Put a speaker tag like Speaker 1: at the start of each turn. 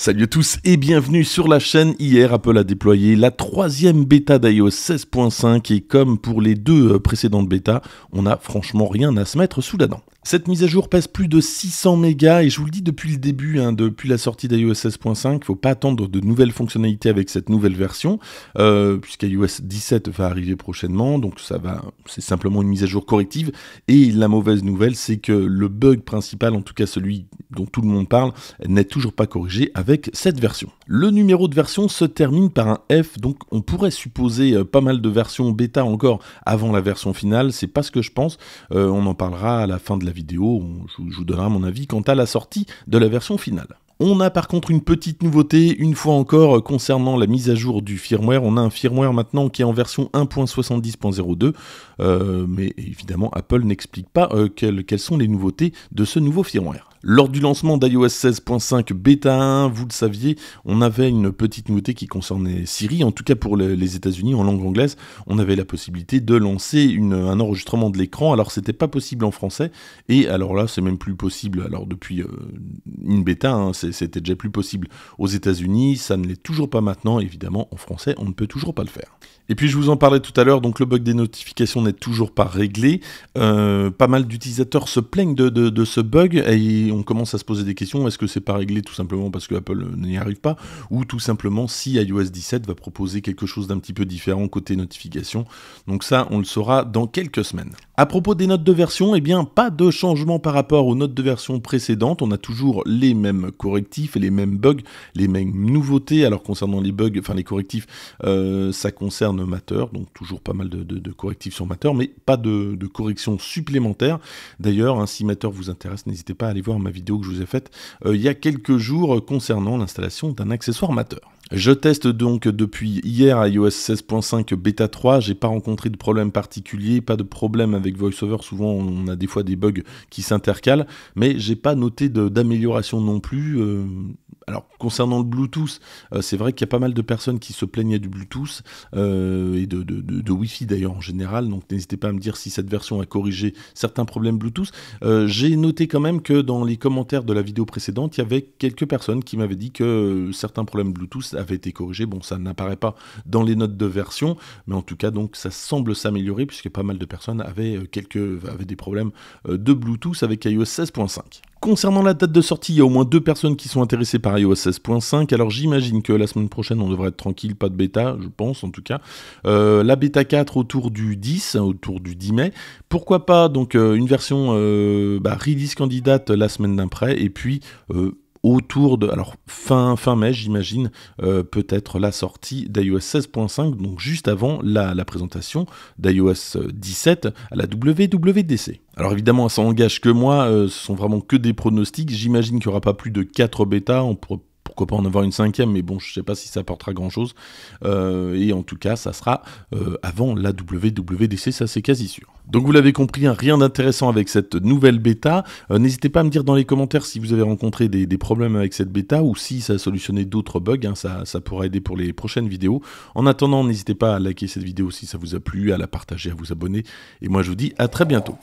Speaker 1: Salut à tous et bienvenue sur la chaîne. Hier, Apple a déployé la troisième bêta d'iOS 16.5 et comme pour les deux euh, précédentes bêtas, on n'a franchement rien à se mettre sous la dent. Cette mise à jour passe plus de 600 mégas et je vous le dis depuis le début, hein, depuis la sortie d'iOS 16.5, faut pas attendre de nouvelles fonctionnalités avec cette nouvelle version, euh, puisqu'iOS 17 va arriver prochainement, donc ça va, c'est simplement une mise à jour corrective. Et la mauvaise nouvelle, c'est que le bug principal, en tout cas celui dont tout le monde parle, n'est toujours pas corrigé avec cette version. Le numéro de version se termine par un F, donc on pourrait supposer euh, pas mal de versions bêta encore avant la version finale, c'est pas ce que je pense, euh, on en parlera à la fin de la vidéo, je, vous donnerai mon avis quant à la sortie de la version finale. On a par contre une petite nouveauté, une fois encore, euh, concernant la mise à jour du firmware. On a un firmware maintenant qui est en version 1.70.02, mais évidemment, Apple n'explique pas quelles sont les nouveautés de ce nouveau firmware. Lors du lancement d'iOS 16.5 bêta 1, vous le saviez, on avait une petite nouveauté qui concernait Siri, en tout cas pour les États-Unis en langue anglaise, on avait la possibilité de lancer un enregistrement de l'écran. Alors c'était pas possible en français, et alors là c'est même plus possible. Alors depuis euh, une bêta, c'était déjà plus possible aux États-Unis, ça ne l'est toujours pas maintenant. Évidemment, en français, on ne peut toujours pas le faire. Et puis je vous en parlais tout à l'heure, donc le bug des notifications n'est toujours pas réglé. Euh, pas mal d'utilisateurs se plaignent de, de ce bug et on commence à se poser des questions. Est-ce que c'est pas réglé tout simplement parce que Apple n'y arrive pas ou tout simplement si iOS 17 va proposer quelque chose d'un petit peu différent côté notification. Donc ça, on le saura dans quelques semaines. À propos des notes de version, eh bien pas de changement par rapport aux notes de version précédentes. On a toujours les mêmes correctifs et les mêmes bugs, les mêmes nouveautés. Alors concernant les bugs, enfin les correctifs, euh, ça concerne Matter, donc toujours pas mal de, correctifs sur Matter, mais pas de, corrections supplémentaires. D'ailleurs, hein, si Matter vous intéresse, n'hésitez pas à aller voir ma vidéo que je vous ai faite euh, il y a quelques jours euh, concernant l'installation d'un accessoire amateur. Je teste donc depuis hier iOS 16.5 bêta 3, j'ai pas rencontré de problème particulier, pas de problème avec VoiceOver, souvent on a des fois des bugs qui s'intercalent, mais j'ai pas noté d'amélioration non plus. Euh, alors concernant le Bluetooth, euh, c'est vrai qu'il y a pas mal de personnes qui se plaignaient du Bluetooth euh, et de, Wi-Fi d'ailleurs en général. Donc n'hésitez pas à me dire si cette version a corrigé certains problèmes Bluetooth. Euh, j'ai noté quand même que dans les commentaires de la vidéo précédente, il y avait quelques personnes qui m'avaient dit que certains problèmes Bluetooth avaient été corrigés. Bon, ça n'apparaît pas dans les notes de version, mais en tout cas donc ça semble s'améliorer puisque pas mal de personnes avaient quelques avaient des problèmes de Bluetooth avec iOS 16.5 concernant la date de sortie, il y a au moins deux personnes qui sont intéressées par iOS 16.5. Alors j'imagine que la semaine prochaine, on devrait être tranquille, pas de bêta, je pense en tout cas. Euh, la bêta 4 autour du 10, autour du 10 mai. Pourquoi pas donc euh, une version euh, bah, release candidate la semaine d'après et puis euh, autour de alors fin fin mai j'imagine euh, peut-être la sortie d'iOS 16.5 donc juste avant la, présentation d'iOS 17 à la WWDC. Alors évidemment ça engage que moi, euh, ce sont vraiment que des pronostics, j'imagine qu'il n'y aura pas plus de 4 bêta on pourrait pourquoi pas en avoir une cinquième, mais bon, je sais pas si ça portera grand chose. Euh, et en tout cas, ça sera euh, avant la WWDC, ça c'est quasi sûr. Donc vous l'avez compris, hein, rien d'intéressant avec cette nouvelle bêta. Euh, n'hésitez pas à me dire dans les commentaires si vous avez rencontré des, problèmes avec cette bêta ou si ça a solutionné d'autres bugs. Hein, ça, ça, pourra aider pour les prochaines vidéos. En attendant, n'hésitez pas à liker cette vidéo si ça vous a plu, à la partager, à vous abonner. Et moi je vous dis à très bientôt.